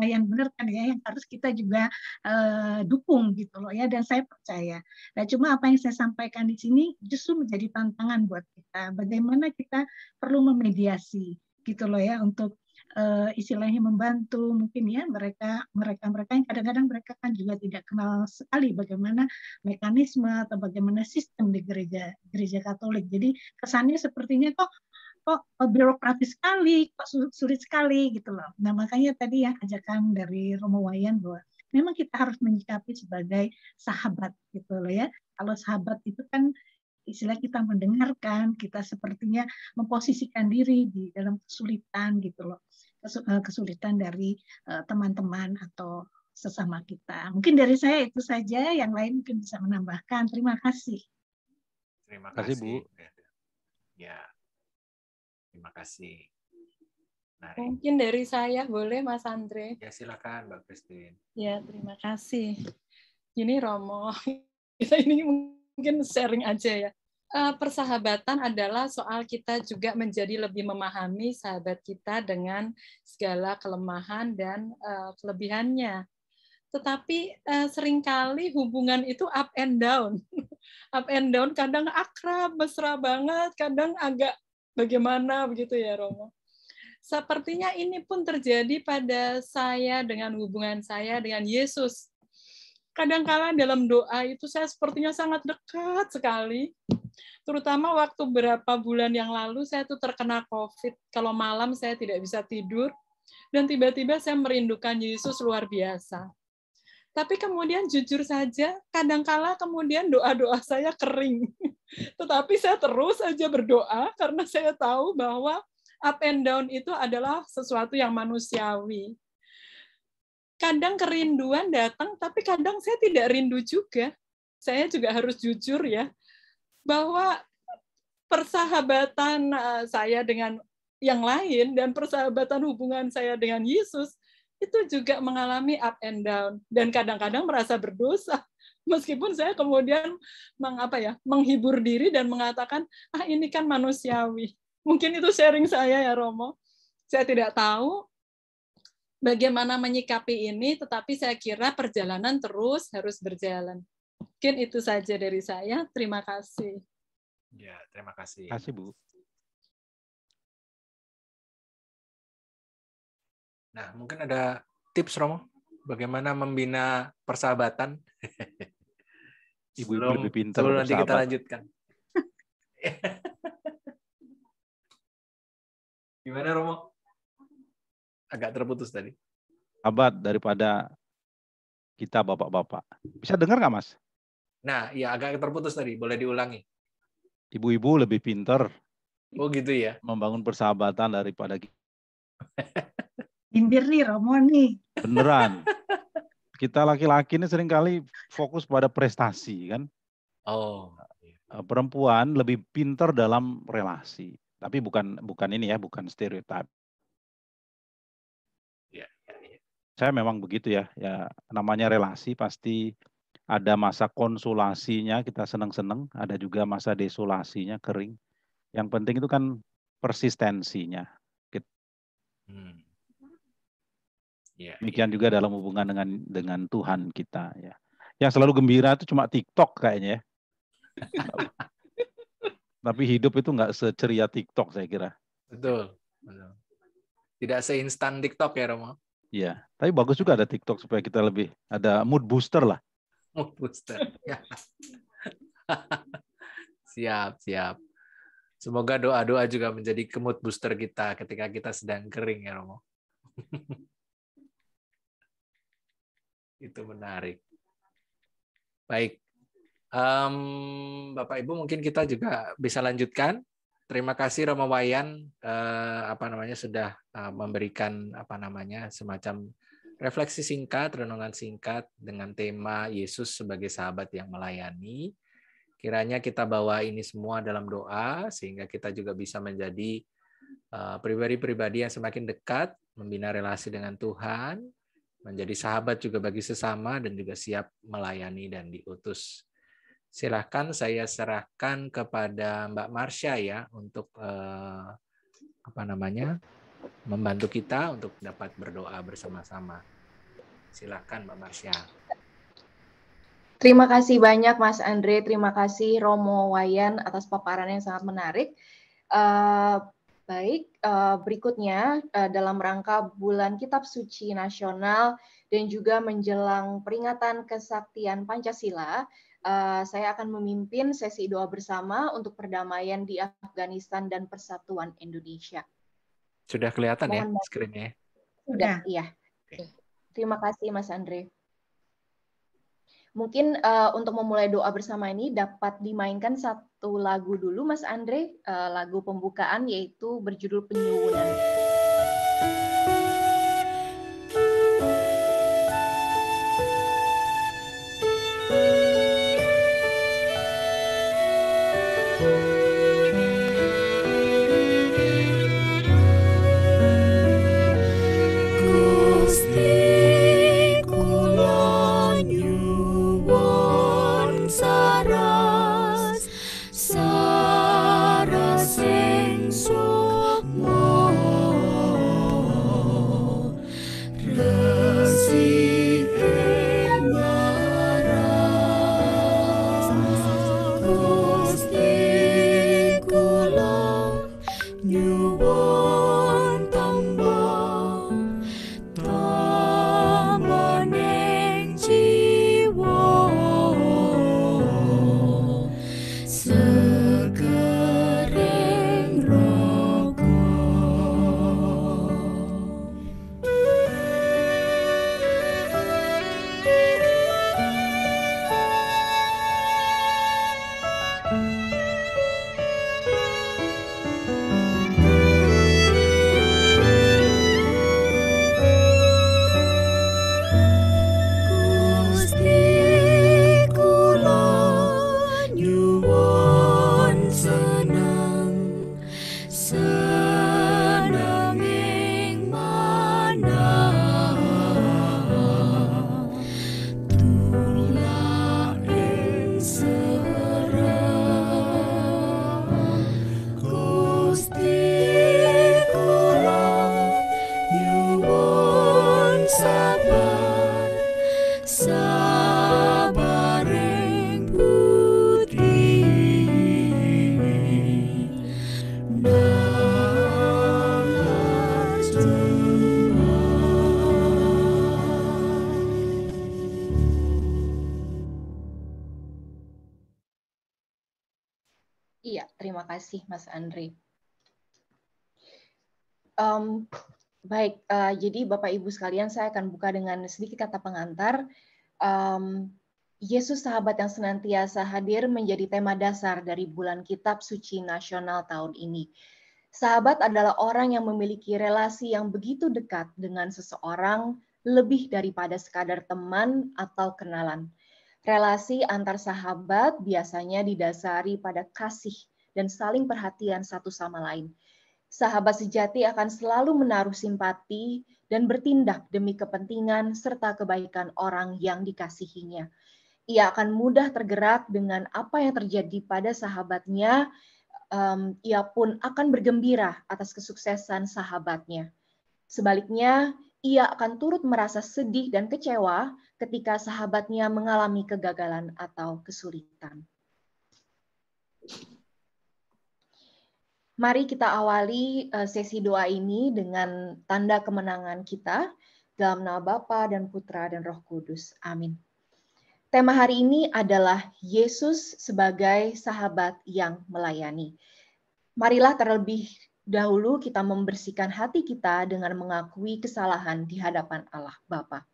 yang benar kan ya yang harus kita juga uh, dukung gitu loh ya dan saya percaya. Nah cuma apa yang saya sampaikan di sini justru menjadi tantangan buat kita bagaimana kita perlu memediasi gitu loh ya untuk uh, istilahnya membantu mungkin ya mereka mereka mereka yang kadang-kadang mereka kan juga tidak kenal sekali bagaimana mekanisme atau bagaimana sistem di gereja gereja Katolik. Jadi kesannya sepertinya kok kok oh, birokratis sekali, kok sulit sekali gitu loh. Nah makanya tadi ya ajakan dari Romo Wayan bahwa memang kita harus menyikapi sebagai sahabat gitu loh ya. Kalau sahabat itu kan istilah kita mendengarkan, kita sepertinya memposisikan diri di dalam kesulitan gitu loh. Eh, kesulitan dari eh, teman-teman atau sesama kita. Mungkin dari saya itu saja, yang lain mungkin bisa menambahkan. Terima kasih. Terima kasih, Bu. Ya. ya. Terima kasih. Menarik. Mungkin dari saya boleh Mas Andre. Ya silakan Mbak Christine. Ya terima kasih. Ini Romo, kita ini mungkin sharing aja ya. Eh, persahabatan adalah soal kita juga menjadi lebih memahami sahabat kita dengan segala kelemahan dan eh, kelebihannya. Tetapi eh, seringkali hubungan itu up and down. up and down, kadang akrab, mesra banget, kadang agak Bagaimana begitu ya Romo? Sepertinya ini pun terjadi pada saya dengan hubungan saya dengan Yesus. Kadangkala dalam doa itu saya sepertinya sangat dekat sekali. Terutama waktu berapa bulan yang lalu saya tuh terkena COVID. Kalau malam saya tidak bisa tidur. Dan tiba-tiba saya merindukan Yesus luar biasa tapi kemudian jujur saja kadangkala kemudian doa-doa saya kering Tetapi saya terus saja berdoa karena saya tahu bahwa up and down itu adalah sesuatu yang manusiawi. Kadang kerinduan datang, tapi kadang saya tidak rindu juga. Saya juga harus jujur ya, bahwa persahabatan eh, saya dengan yang lain dan persahabatan hubungan saya dengan Yesus itu juga mengalami up and down dan kadang-kadang merasa berdosa meskipun saya kemudian mengapa ya menghibur diri dan mengatakan ah ini kan manusiawi mungkin itu sharing saya ya Romo saya tidak tahu bagaimana menyikapi ini tetapi saya kira perjalanan terus harus berjalan mungkin itu saja dari saya terima kasih ya terima kasih terima kasih Bu Nah, mungkin ada tips Romo, bagaimana membina persahabatan? ibu, -ibu lebih pintar. Sebelum nanti kita lanjutkan. Gimana Romo? Agak terputus tadi. Abad daripada kita bapak-bapak. Bisa dengar nggak mas? Nah, ya agak terputus tadi. Boleh diulangi. Ibu-ibu lebih pintar. Oh gitu ya. Membangun persahabatan daripada kita. Bindir nih Romo nih. Beneran. kita laki-laki ini seringkali fokus pada prestasi kan. Oh. Eh, perempuan lebih pinter dalam relasi, tapi bukan bukan ini ya, bukan stereotip. Ya, ya, ya, Saya memang begitu ya, ya namanya relasi pasti ada masa konsulasinya kita seneng-seneng, ada juga masa desolasinya kering. Yang penting itu kan persistensinya. Hmm. Iya, Demikian yeah. juga dalam hubungan dengan dengan Tuhan kita ya. Yang selalu gembira itu cuma TikTok kayaknya. ya. Tapi hidup itu nggak seceria TikTok saya kira. Betul. Tidak seinstan TikTok ya Romo. Iya, tapi bagus juga ada TikTok supaya kita lebih ada mood booster lah. Mood booster. Ya. siap, siap. Semoga doa-doa juga menjadi kemood booster kita ketika kita sedang kering ya Romo. itu menarik. Baik, um, Bapak Ibu mungkin kita juga bisa lanjutkan. Terima kasih Romo Wayan uh, apa namanya sudah uh, memberikan apa namanya semacam refleksi singkat, renungan singkat dengan tema Yesus sebagai sahabat yang melayani. Kiranya kita bawa ini semua dalam doa sehingga kita juga bisa menjadi eh, pribadi-pribadi yang semakin dekat, membina relasi dengan Tuhan, menjadi sahabat juga bagi sesama dan juga siap melayani dan diutus. Silahkan saya serahkan kepada Mbak Marsha ya untuk eh, apa namanya membantu kita untuk dapat berdoa bersama-sama. Silahkan Mbak Marsha. Terima kasih banyak Mas Andre, terima kasih Romo Wayan atas paparan yang sangat menarik. Uh, Baik, eh, berikutnya eh, dalam rangka Bulan Kitab Suci Nasional dan juga menjelang peringatan kesaktian Pancasila, eh, saya akan memimpin sesi doa bersama untuk perdamaian di Afghanistan dan persatuan Indonesia. Sudah kelihatan ya Mohon ya screen-nya? Sudah, nah. iya. Terima kasih Mas Andre. Mungkin uh, untuk memulai doa bersama ini dapat dimainkan satu satu lagu dulu Mas Andre, eh, lagu pembukaan yaitu berjudul Penyuwunan. kasih Mas Andri. Um, baik, uh, jadi Bapak Ibu sekalian saya akan buka dengan sedikit kata pengantar. Um, Yesus sahabat yang senantiasa hadir menjadi tema dasar dari bulan Kitab Suci Nasional tahun ini. Sahabat adalah orang yang memiliki relasi yang begitu dekat dengan seseorang lebih daripada sekadar teman atau kenalan. Relasi antar sahabat biasanya didasari pada kasih dan saling perhatian satu sama lain. Sahabat sejati akan selalu menaruh simpati dan bertindak demi kepentingan serta kebaikan orang yang dikasihinya. Ia akan mudah tergerak dengan apa yang terjadi pada sahabatnya. Um, ia pun akan bergembira atas kesuksesan sahabatnya. Sebaliknya, ia akan turut merasa sedih dan kecewa ketika sahabatnya mengalami kegagalan atau kesulitan. Mari kita awali eh, sesi doa ini dengan tanda kemenangan kita dalam nama Bapa dan Putra dan Roh Kudus. Amin. Tema hari ini adalah Yesus sebagai sahabat yang melayani. Marilah terlebih dahulu kita membersihkan hati kita dengan mengakui kesalahan di hadapan Allah Bapa.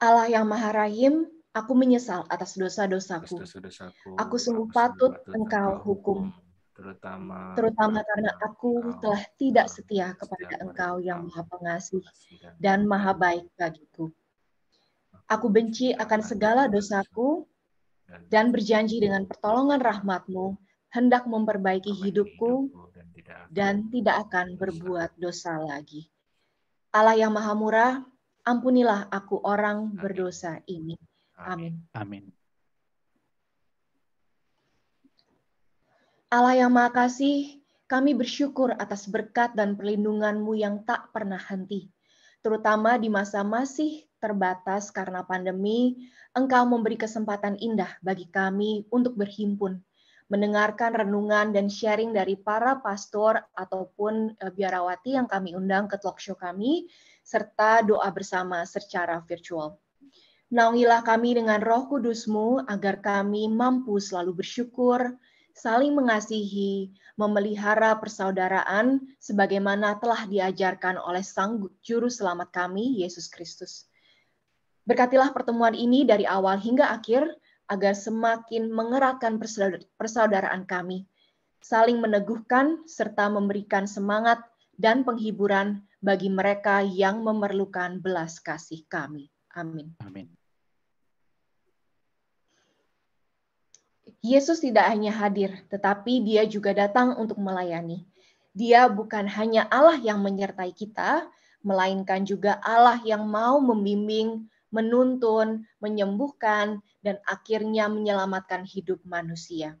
Allah yang Maha Rahim, aku menyesal atas dosa-dosaku. aku sungguh patut Engkau hukum terutama terutama karena aku telah tidak ah, setia kepada Engkau yang Maha Pengasih dan Maha Baik bagiku. Aku benci akan segala dosaku dan berjanji dengan pertolongan rahmatmu hendak memperbaiki hidupku dan tidak akan berbuat dosa lagi. Allah yang Maha Murah, ampunilah aku orang berdosa ini. Amin. Amin. Allah yang Maha Kasih, kami bersyukur atas berkat dan perlindungan-Mu yang tak pernah henti. Terutama di masa masih terbatas karena pandemi, Engkau memberi kesempatan indah bagi kami untuk berhimpun, mendengarkan renungan dan sharing dari para pastor ataupun e, biarawati yang kami undang ke talk show kami, serta doa bersama secara virtual. Naungilah kami dengan roh kudusmu agar kami mampu selalu bersyukur, saling mengasihi, memelihara persaudaraan sebagaimana telah diajarkan oleh Sang Juru Selamat kami, Yesus Kristus. Berkatilah pertemuan ini dari awal hingga akhir, agar semakin mengerahkan persaudaraan kami, saling meneguhkan serta memberikan semangat dan penghiburan bagi mereka yang memerlukan belas kasih kami. Amin. Amin. Yesus tidak hanya hadir, tetapi dia juga datang untuk melayani. Dia bukan hanya Allah yang menyertai kita, melainkan juga Allah yang mau membimbing, menuntun, menyembuhkan, dan akhirnya menyelamatkan hidup manusia.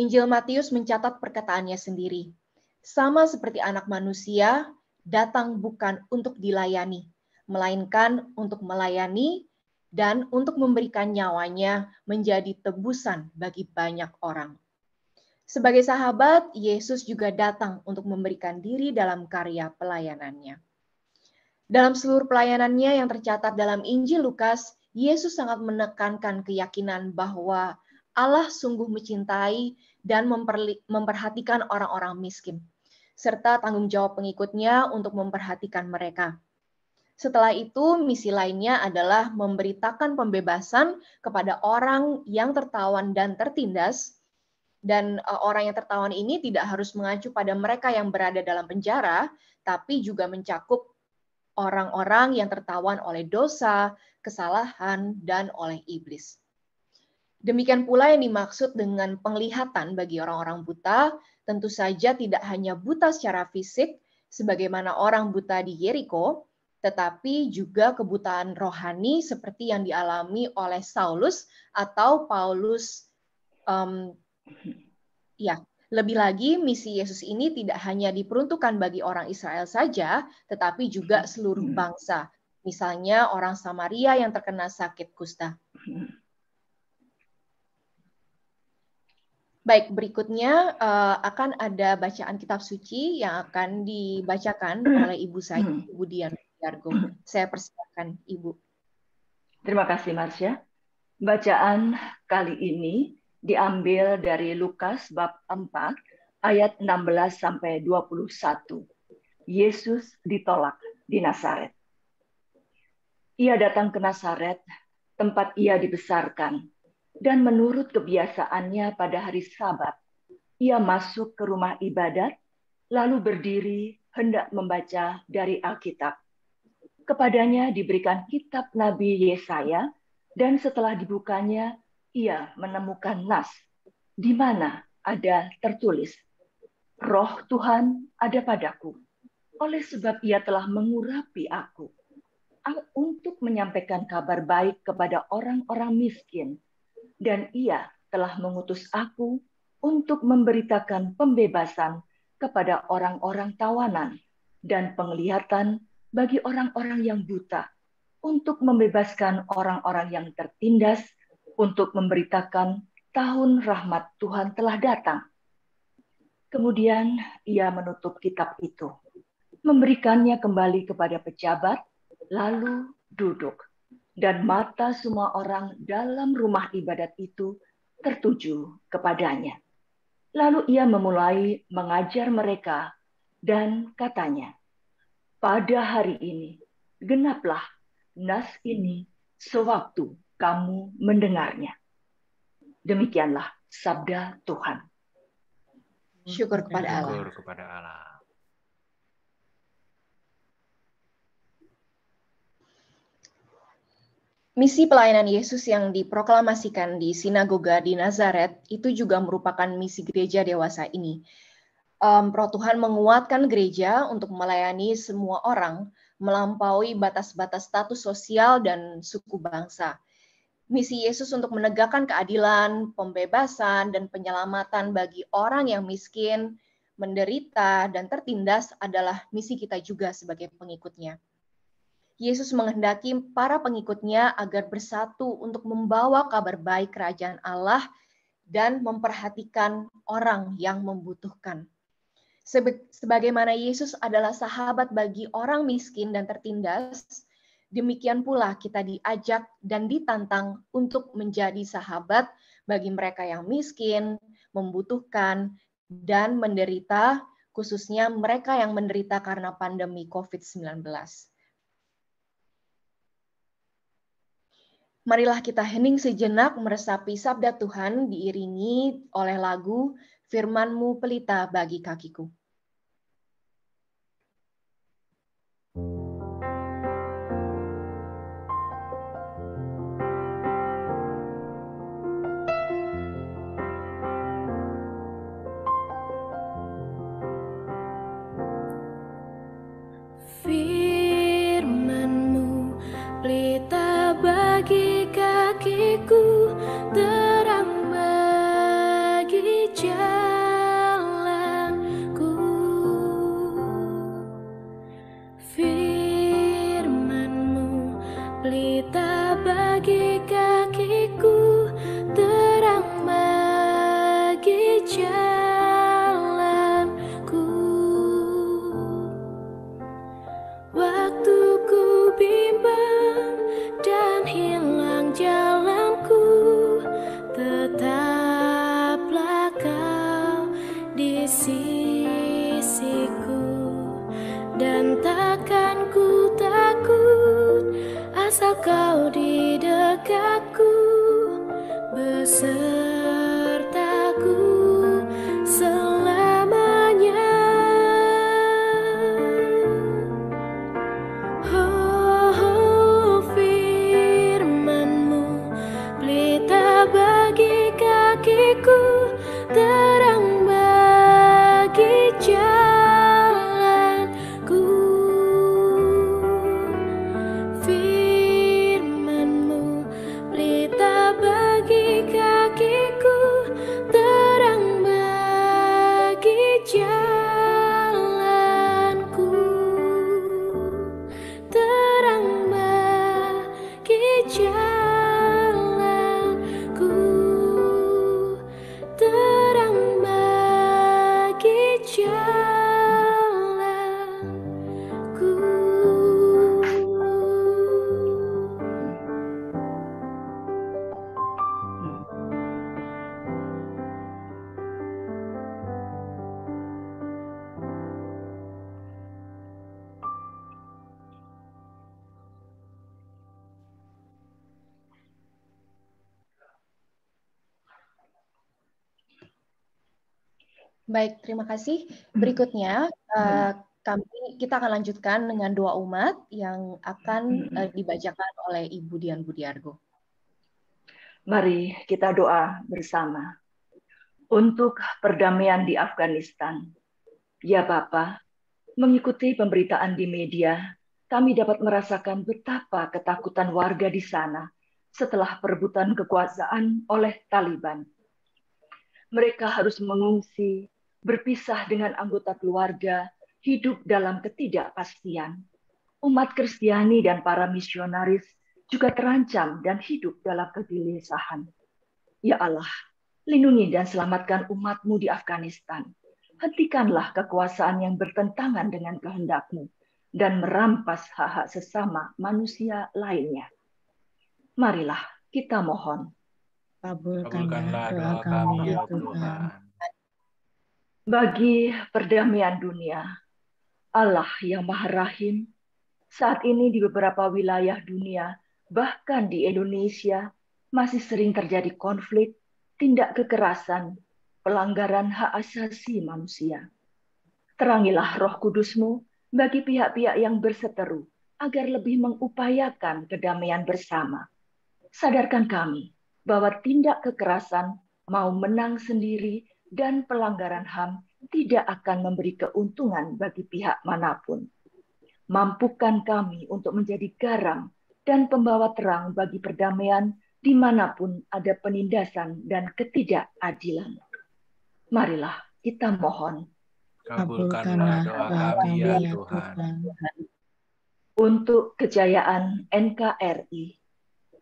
Injil Matius mencatat perkataannya sendiri. Sama seperti anak manusia, datang bukan untuk dilayani, melainkan untuk melayani dan untuk memberikan nyawanya menjadi tebusan bagi banyak orang. Sebagai sahabat, Yesus juga datang untuk memberikan diri dalam karya pelayanannya. Dalam seluruh pelayanannya yang tercatat dalam Injil Lukas, Yesus sangat menekankan keyakinan bahwa Allah sungguh mencintai dan memperhatikan orang-orang miskin, serta tanggung jawab pengikutnya untuk memperhatikan mereka. Setelah itu, misi lainnya adalah memberitakan pembebasan kepada orang yang tertawan dan tertindas, dan eh, orang yang tertawan ini tidak harus mengacu pada mereka yang berada dalam penjara, tapi juga mencakup orang-orang yang tertawan oleh dosa, kesalahan, dan oleh iblis. Demikian pula yang dimaksud dengan penglihatan bagi orang-orang buta, tentu saja tidak hanya buta secara fisik, sebagaimana orang buta di Jericho, tetapi juga kebutaan rohani seperti yang dialami oleh Saulus atau Paulus. Um, ya, lebih lagi misi Yesus ini tidak hanya diperuntukkan bagi orang Israel saja, tetapi juga mm-hmm. seluruh mm-hmm. bangsa. Misalnya orang Samaria yang terkena sakit kusta. Mm-hmm. Baik, berikutnya eh, akan ada bacaan kitab suci yang akan dibacakan oleh Ibu saya, Ibu Dian. Dargo. Saya persilakan Ibu. Terima kasih Marsya. Bacaan kali ini diambil dari Lukas bab 4 ayat 16 sampai 21. Yesus ditolak di Nazaret. Ia datang ke Nasaret, tempat ia dibesarkan, dan menurut kebiasaannya pada hari Sabat, ia masuk ke rumah ibadat, lalu berdiri hendak membaca dari Alkitab. Kepadanya diberikan kitab Nabi Yesaya, dan setelah dibukanya, ia menemukan nas, di mana ada tertulis, Roh Tuhan ada padaku, oleh sebab ia telah mengurapi aku untuk menyampaikan kabar baik kepada orang-orang miskin, dan ia telah mengutus aku untuk memberitakan pembebasan kepada orang-orang tawanan dan penglihatan bagi orang-orang yang buta, untuk membebaskan orang-orang yang tertindas, untuk memberitakan tahun rahmat Tuhan telah datang. Kemudian ia menutup kitab itu, memberikannya kembali kepada pejabat, lalu duduk. Dan mata semua orang dalam rumah ibadat itu tertuju kepadanya. Lalu ia memulai mengajar mereka dan katanya, pada hari ini genaplah nas ini sewaktu kamu mendengarnya. Demikianlah sabda Tuhan. Syukur kepada Allah. Syukur kepada Allah. Misi pelayanan Yesus yang diproklamasikan di sinagoga di Nazaret itu juga merupakan misi gereja dewasa ini um, Roh Tuhan menguatkan gereja untuk melayani semua orang melampaui batas-batas status sosial dan suku bangsa. Misi Yesus untuk menegakkan keadilan, pembebasan, dan penyelamatan bagi orang yang miskin, menderita, dan tertindas adalah misi kita juga sebagai pengikutnya. Yesus menghendaki para pengikutnya agar bersatu untuk membawa kabar baik kerajaan Allah dan memperhatikan orang yang membutuhkan. Sebagaimana Yesus adalah sahabat bagi orang miskin dan tertindas, demikian pula kita diajak dan ditantang untuk menjadi sahabat bagi mereka yang miskin, membutuhkan, dan menderita, khususnya mereka yang menderita karena pandemi COVID-19. Marilah kita hening sejenak meresapi sabda Tuhan diiringi oleh lagu firmanmu pelita bagi kakiku. Baik, terima kasih. Hmm. Berikutnya uh, kami kita akan lanjutkan dengan doa umat yang akan uh, dibacakan oleh Ibu Dian Budiargo. Mari kita doa bersama untuk perdamaian di Afghanistan. Ya Bapak, mengikuti pemberitaan di media, kami dapat merasakan betapa ketakutan warga di sana setelah perebutan kekuasaan oleh Taliban. Mereka harus mengungsi berpisah dengan anggota keluarga, hidup dalam ketidakpastian. Umat Kristiani dan para misionaris juga terancam dan hidup dalam kegelisahan. Ya Allah, lindungi dan selamatkan umatmu di Afghanistan. Hentikanlah kekuasaan yang bertentangan dengan kehendakmu dan merampas hak-hak sesama manusia lainnya. Marilah kita mohon. Kabulkanlah doa kami, ya, ya Tuhan. Bagi perdamaian dunia, Allah yang Maha Rahim saat ini di beberapa wilayah dunia, bahkan di Indonesia, masih sering terjadi konflik, tindak kekerasan, pelanggaran hak asasi manusia. Terangilah roh kudusmu bagi pihak-pihak yang berseteru agar lebih mengupayakan kedamaian bersama. Sadarkan kami bahwa tindak kekerasan mau menang sendiri dan pelanggaran HAM tidak akan memberi keuntungan bagi pihak manapun. Mampukan kami untuk menjadi garam dan pembawa terang bagi perdamaian dimanapun ada penindasan dan ketidakadilan. Marilah kita mohon. Kabulkanlah doa kami, ya, ya Tuhan. Untuk kejayaan NKRI,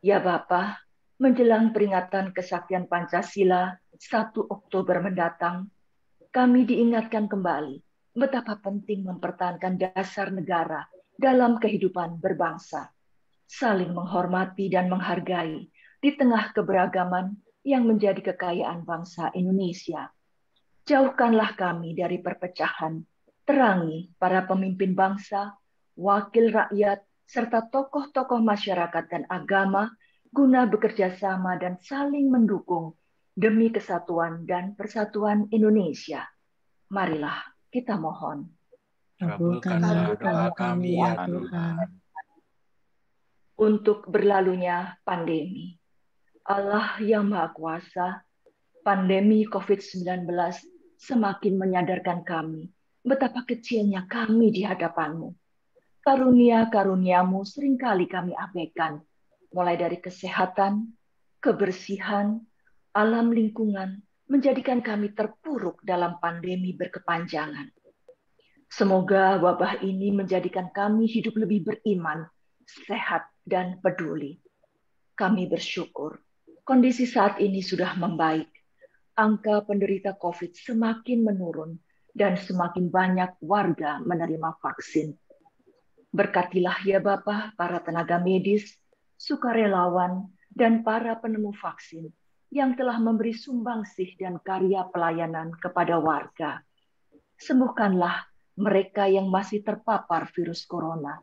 ya Bapak menjelang peringatan kesaktian Pancasila 1 Oktober mendatang, kami diingatkan kembali betapa penting mempertahankan dasar negara dalam kehidupan berbangsa, saling menghormati dan menghargai di tengah keberagaman yang menjadi kekayaan bangsa Indonesia. Jauhkanlah kami dari perpecahan, terangi para pemimpin bangsa, wakil rakyat, serta tokoh-tokoh masyarakat dan agama guna bekerja sama dan saling mendukung demi kesatuan dan persatuan Indonesia. Marilah kita mohon. Kabulkanlah doa kami, ya, ya Tuhan. Untuk berlalunya pandemi. Allah yang Maha Kuasa, pandemi COVID-19 semakin menyadarkan kami betapa kecilnya kami di hadapanmu. Karunia-karuniamu seringkali kami abaikan, mulai dari kesehatan, kebersihan, alam lingkungan, menjadikan kami terpuruk dalam pandemi berkepanjangan. Semoga wabah ini menjadikan kami hidup lebih beriman, sehat, dan peduli. Kami bersyukur kondisi saat ini sudah membaik. Angka penderita COVID semakin menurun dan semakin banyak warga menerima vaksin. Berkatilah ya Bapak, para tenaga medis, sukarelawan, dan para penemu vaksin yang telah memberi sumbangsih dan karya pelayanan kepada warga. Sembuhkanlah mereka yang masih terpapar virus corona.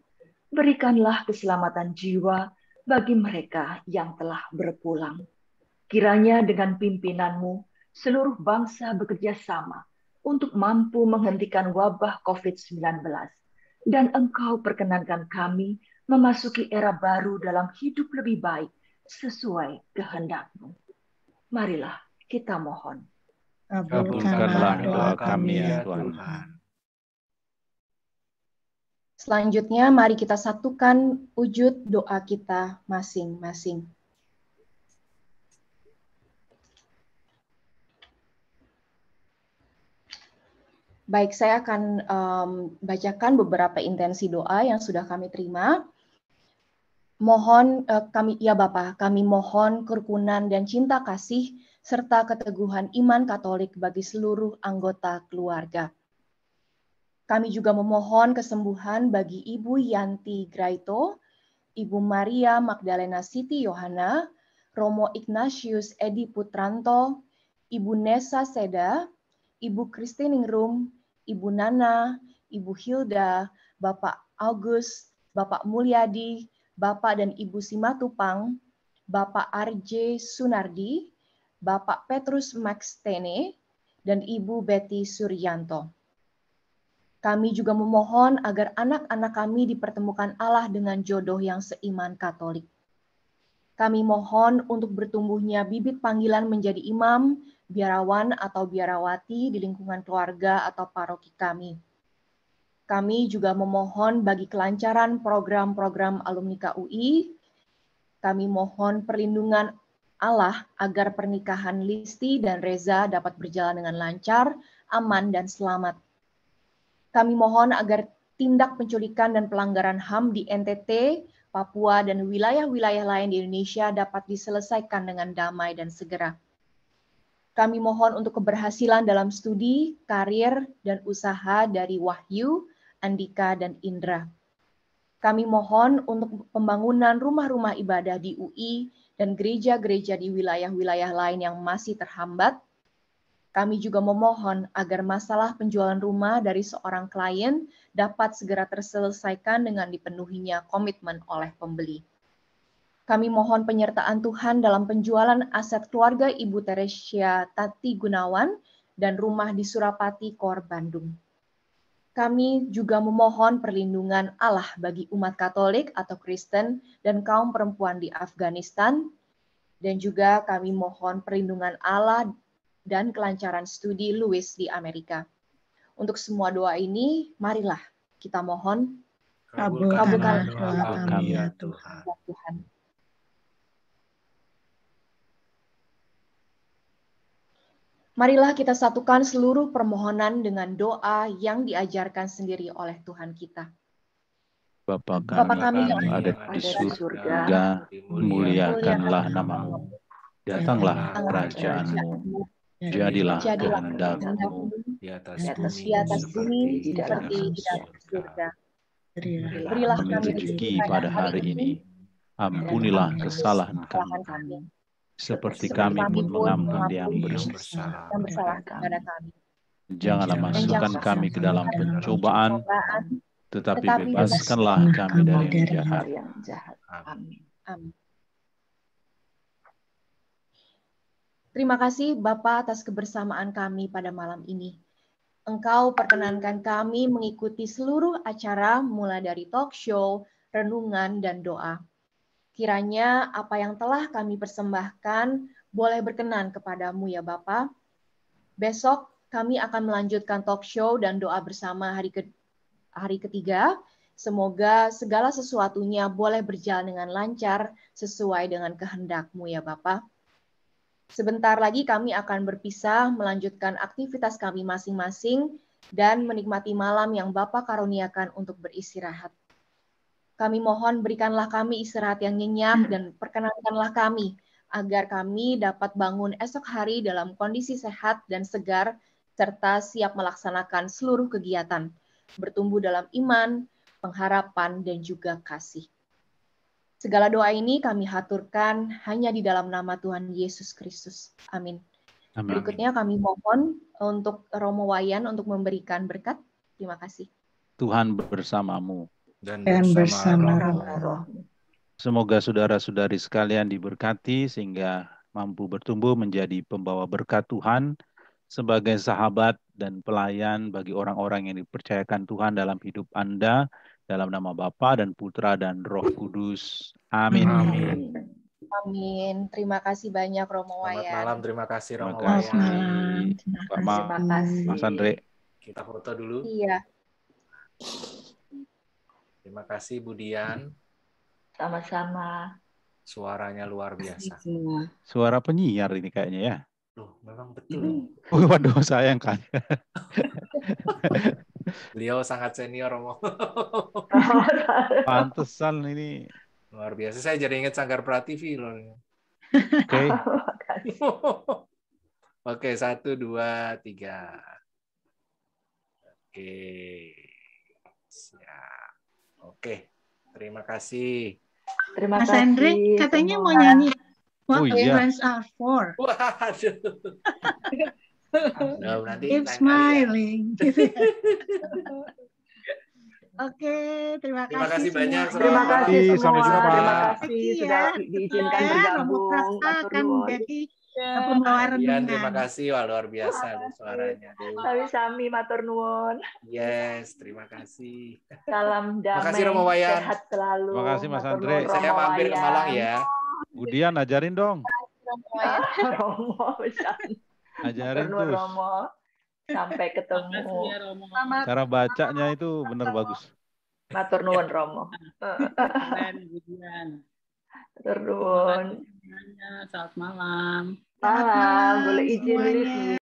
Berikanlah keselamatan jiwa bagi mereka yang telah berpulang. Kiranya dengan pimpinanmu, seluruh bangsa bekerja sama untuk mampu menghentikan wabah COVID-19. Dan engkau perkenankan kami memasuki era baru dalam hidup lebih baik sesuai kehendakmu. Marilah kita mohon. Kabulkanlah doa kami ya, ya Tuhan. Selanjutnya mari kita satukan wujud doa kita masing-masing. Baik, saya akan um, bacakan beberapa intensi doa yang sudah kami terima. Mohon eh, kami, ya bapak kami mohon kerukunan dan cinta kasih serta keteguhan iman Katolik bagi seluruh anggota keluarga. Kami juga memohon kesembuhan bagi Ibu Yanti Graito, Ibu Maria Magdalena Siti Yohana, Romo Ignatius Edi Putranto, Ibu Nesa Seda, Ibu Ingrum, Ibu Nana, Ibu Hilda, Bapak August, Bapak Mulyadi, Bapak dan Ibu Simatupang, Bapak RJ Sunardi, Bapak Petrus Max Tene, dan Ibu Betty Suryanto. Kami juga memohon agar anak-anak kami dipertemukan Allah dengan jodoh yang seiman Katolik. Kami mohon untuk bertumbuhnya bibit panggilan menjadi imam, biarawan atau biarawati di lingkungan keluarga atau paroki kami kami juga memohon bagi kelancaran program-program alumni KUI. Kami mohon perlindungan Allah agar pernikahan Listi dan Reza dapat berjalan dengan lancar, aman, dan selamat. Kami mohon agar tindak penculikan dan pelanggaran HAM di NTT, Papua, dan wilayah-wilayah lain di Indonesia dapat diselesaikan dengan damai dan segera. Kami mohon untuk keberhasilan dalam studi, karir, dan usaha dari Wahyu, Andika, dan Indra. Kami mohon untuk pembangunan rumah-rumah ibadah di UI dan gereja-gereja di wilayah-wilayah lain yang masih terhambat. Kami juga memohon agar masalah penjualan rumah dari seorang klien dapat segera terselesaikan dengan dipenuhinya komitmen oleh pembeli. Kami mohon penyertaan Tuhan dalam penjualan aset keluarga Ibu Teresia Tati Gunawan dan rumah di Surapati, Kor, Bandung kami juga memohon perlindungan Allah bagi umat Katolik atau Kristen dan kaum perempuan di Afghanistan, dan juga kami mohon perlindungan Allah dan kelancaran studi Louis di Amerika. Untuk semua doa ini, marilah kita mohon kabulkanlah doa ya kami ya Tuhan. Tuhan. Marilah kita satukan seluruh permohonan dengan doa yang diajarkan sendiri oleh Tuhan kita. Bapa kami, Bapak kami yang ada di surga, muliakanlah namamu. Datanglah kerajaanmu. Jadilah kehendakmu di atas, di atas bumi seperti di atas surga. Berilah kami rezeki pada hari ini. Ampunilah kesalahan kami seperti, kami pun mengampuni yang, yang bersalah kepada kami. Janganlah masukkan kami ke dalam pencobaan, tetapi bebaskanlah kami dari yang jahat. Amin. Terima kasih Bapak atas kebersamaan kami pada malam ini. Engkau perkenankan kami mengikuti seluruh acara mulai dari talk show, renungan, dan doa. Kiranya apa yang telah kami persembahkan boleh berkenan kepadamu ya Bapa. Besok kami akan melanjutkan talk show dan doa bersama hari ke hari ketiga. Semoga segala sesuatunya boleh berjalan dengan lancar sesuai dengan kehendakmu ya Bapak. Sebentar lagi kami akan berpisah melanjutkan aktivitas kami masing-masing dan menikmati malam yang Bapak karuniakan untuk beristirahat. Kami mohon berikanlah kami istirahat yang nyenyak dan hmm. perkenankanlah kami agar kami dapat bangun esok hari dalam kondisi sehat dan segar serta siap melaksanakan seluruh kegiatan, bertumbuh dalam iman, pengharapan, dan juga kasih. Segala doa ini kami haturkan hanya di dalam nama Tuhan Yesus Kristus. Amin. Amin. Berikutnya kami mohon untuk Romo Wayan untuk memberikan berkat. Terima kasih. Tuhan bersamamu dan, dan bersama, bersama roh. Semoga saudara-saudari sekalian diberkati sehingga mampu bertumbuh menjadi pembawa berkat Tuhan sebagai sahabat dan pelayan bagi orang-orang yang dipercayakan Tuhan dalam hidup Anda dalam nama Bapa dan Putra dan Roh Kudus. Amin. Amin. Amin. Terima kasih banyak Romo Wayan. Selamat malam, terima kasih Romo Wayan. Terima kasih. Terima kasih. Mas Andre. Kita foto dulu. Iya. Terima kasih Bu Dian. Sama-sama. Suaranya luar biasa. Suara penyiar ini kayaknya ya. Loh, memang betul. Hmm. Waduh, sayang kan. Beliau sangat senior, Om. Pantesan ini. Luar biasa. Saya jadi ingat Sanggar Prativi loh. Oke. Okay. Oke, okay, satu, dua, tiga. Oke. Okay. Siap. Oke, terima kasih. Terima Mas kasih. Andre katanya semua. mau nyanyi What oh, iya. friends are for. Waduh. nanti Keep ya. smiling. Oke, gitu ya. Oke, terima, terima kasih. banyak. Terima kasih banyak. Terima kasih semua. Sampai jumpa. Terima kasih iya. sudah diizinkan ya, bergabung. Terima kasih. Pembawaran iya, terima kasih, wah luar biasa suaranya. Tapi sami matur nuwun. Yes, terima kasih. Salam damai. kasih Romo Wayan. Sehat selalu. Terima kasih Mas Andre. Saya mampir ke Malang ya. Budian ajarin dong. Romo, Ajarin terus. Romo. Sampai ketemu. Ya, Cara bacanya itu benar bagus. Matur nuwun Romo. Matur Terus. Selamat malam. Malam, boleh izin semuanya.